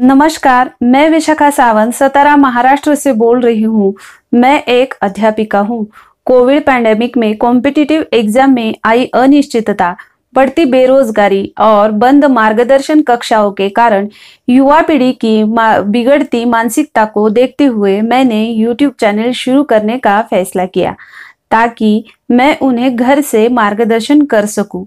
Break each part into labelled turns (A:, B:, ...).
A: नमस्कार मैं विशाखा सावंत सतारा महाराष्ट्र से बोल रही हूँ मैं एक अध्यापिका हूँ कोविड पैंडेमिक में कॉम्पिटिटिव एग्जाम में आई अनिश्चितता बढ़ती बेरोजगारी और बंद मार्गदर्शन कक्षाओं के कारण युवा पीढ़ी की मा, बिगड़ती मानसिकता को देखते हुए मैंने यूट्यूब चैनल शुरू करने का फैसला किया ताकि मैं उन्हें घर से मार्गदर्शन कर सकूं।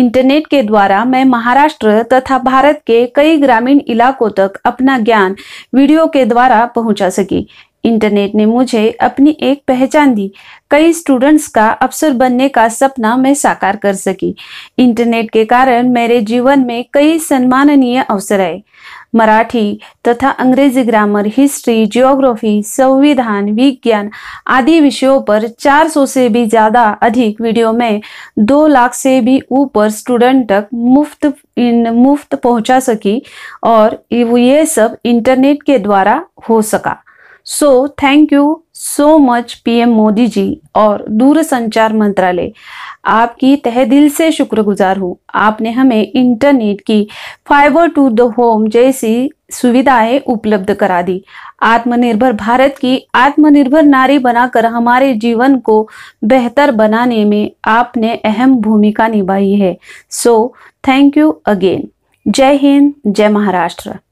A: इंटरनेट के द्वारा मैं महाराष्ट्र तथा भारत के कई ग्रामीण इलाकों तक अपना ज्ञान वीडियो के द्वारा पहुंचा सकी इंटरनेट ने मुझे अपनी एक पहचान दी कई स्टूडेंट्स का अफसर बनने का सपना मैं साकार कर सकी इंटरनेट के कारण मेरे जीवन में कई सम्माननीय अवसर आए मराठी तथा अंग्रेजी ग्रामर हिस्ट्री जियोग्राफी संविधान विज्ञान आदि विषयों पर 400 से भी ज़्यादा अधिक वीडियो में 2 लाख से भी ऊपर स्टूडेंट तक मुफ्त इन मुफ्त पहुंचा सकी और ये सब इंटरनेट के द्वारा हो सका so thank you so much PM Modi ji और दूरसंचार मंत्रालय आपकी तह दिल से शुक्रगुजार हूँ आपने हमें इंटरनेट की फाइबर टू द होम जैसी सुविधाएं उपलब्ध करा दी आत्मनिर्भर भारत की आत्मनिर्भर नारी बनाकर हमारे जीवन को बेहतर बनाने में आपने अहम भूमिका निभाई है सो थैंक यू अगेन जय हिंद जय महाराष्ट्र